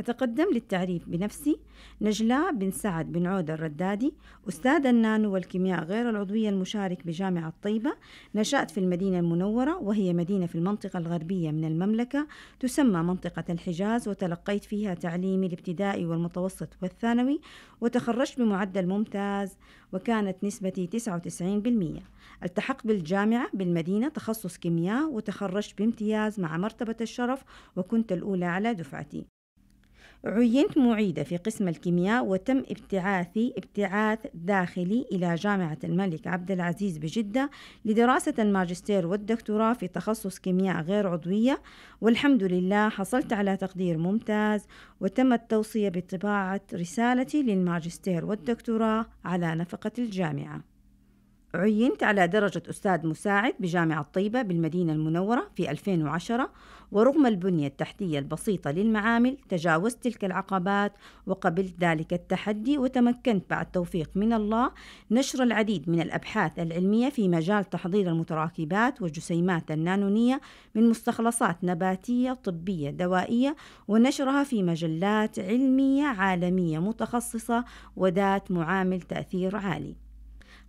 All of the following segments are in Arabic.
أتقدم للتعريف بنفسي نجلاء بن سعد بن عود الردادي أستاذ النانو والكيمياء غير العضوية المشارك بجامعة طيبة نشأت في المدينة المنورة وهي مدينة في المنطقة الغربية من المملكة تسمى منطقة الحجاز وتلقيت فيها تعليمي الابتدائي والمتوسط والثانوي وتخرجت بمعدل ممتاز وكانت نسبتي 99% التحقت بالجامعة بالمدينة تخصص كيمياء وتخرجت بامتياز مع مرتبة الشرف وكنت الأولى على دفعتي عينت معيدة في قسم الكيمياء وتم ابتعاثي ابتعاث داخلي إلى جامعة الملك عبد العزيز بجدة لدراسة الماجستير والدكتوراه في تخصص كيمياء غير عضوية والحمد لله حصلت على تقدير ممتاز وتم التوصية بطباعة رسالتي للماجستير والدكتوراه على نفقة الجامعة عينت على درجة أستاذ مساعد بجامعة طيبة بالمدينة المنورة في 2010 ورغم البنية التحتية البسيطة للمعامل تجاوزت تلك العقبات وقبلت ذلك التحدي وتمكنت بعد توفيق من الله نشر العديد من الأبحاث العلمية في مجال تحضير المتراكبات والجسيمات النانونية من مستخلصات نباتية طبية دوائية ونشرها في مجلات علمية عالمية متخصصة وذات معامل تأثير عالي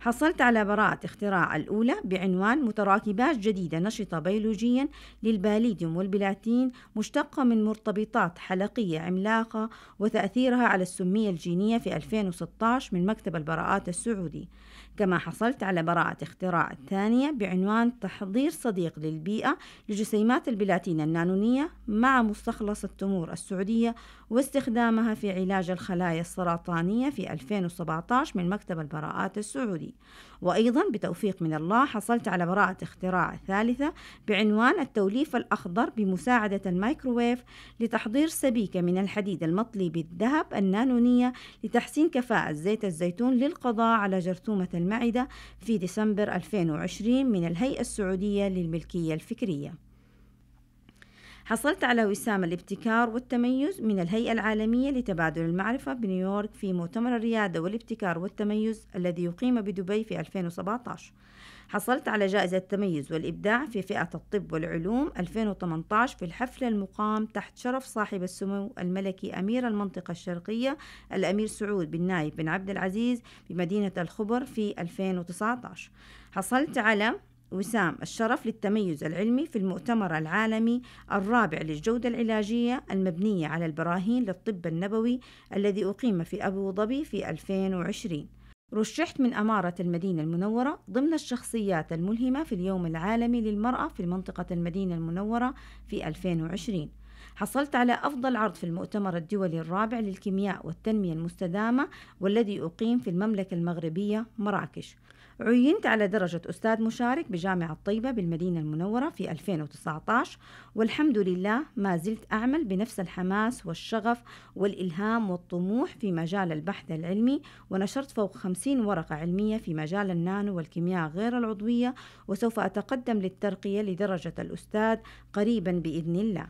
حصلت على براءة اختراع الأولى بعنوان متراكبات جديدة نشطة بيولوجيا للباليديوم والبلاتين مشتقة من مرتبطات حلقية عملاقة وتأثيرها على السمية الجينية في 2016 من مكتب البراءات السعودي كما حصلت على براءة اختراع الثانية بعنوان تحضير صديق للبيئة لجسيمات البلاتين النانونية مع مستخلص التمور السعودية واستخدامها في علاج الخلايا السرطانية في 2017 من مكتب البراءات السعودي لي وأيضا بتوفيق من الله حصلت على براءة اختراع ثالثة بعنوان التوليف الأخضر بمساعدة الميكروويف لتحضير سبيكة من الحديد المطلي بالذهب النانونية لتحسين كفاءة زيت الزيتون للقضاء على جرثومة المعدة في ديسمبر 2020 من الهيئة السعودية للملكية الفكرية حصلت على وسام الابتكار والتميز من الهيئة العالمية لتبادل المعرفة بنيويورك في مؤتمر الريادة والابتكار والتميز الذي أقيم بدبي في 2017 حصلت على جائزة التميز والإبداع في فئة الطب والعلوم 2018 في الحفل المقام تحت شرف صاحب السمو الملكي أمير المنطقة الشرقية الأمير سعود بن نايف بن عبد العزيز بمدينة الخبر في 2019 حصلت على وسام الشرف للتميز العلمي في المؤتمر العالمي الرابع للجودة العلاجية المبنية على البراهين للطب النبوي الذي أقيم في أبو ظبي في 2020 رشحت من أمارة المدينة المنورة ضمن الشخصيات الملهمة في اليوم العالمي للمرأة في منطقة المدينة المنورة في 2020 حصلت على أفضل عرض في المؤتمر الدولي الرابع للكيمياء والتنمية المستدامة والذي أقيم في المملكة المغربية مراكش عينت على درجة أستاذ مشارك بجامعة الطيبة بالمدينة المنورة في 2019 والحمد لله ما زلت أعمل بنفس الحماس والشغف والإلهام والطموح في مجال البحث العلمي ونشرت فوق 50 ورقة علمية في مجال النانو والكيمياء غير العضوية وسوف أتقدم للترقية لدرجة الأستاذ قريبا بإذن الله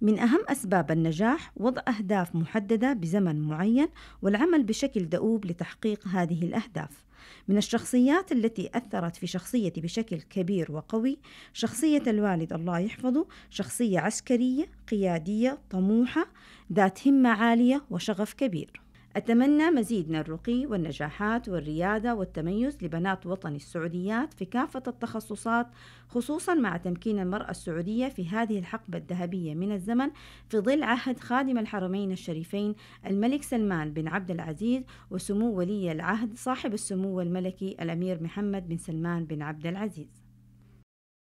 من أهم أسباب النجاح وضع أهداف محددة بزمن معين والعمل بشكل دؤوب لتحقيق هذه الأهداف من الشخصيات التي أثرت في شخصيتي بشكل كبير وقوي شخصية الوالد الله يحفظه شخصية عسكرية قيادية طموحة ذات همة عالية وشغف كبير أتمنى مزيد من الرقي والنجاحات والريادة والتميز لبنات وطني السعوديات في كافة التخصصات خصوصا مع تمكين المرأة السعودية في هذه الحقبة الذهبية من الزمن في ظل عهد خادم الحرمين الشريفين الملك سلمان بن عبد العزيز وسمو ولي العهد صاحب السمو الملكي الأمير محمد بن سلمان بن عبد العزيز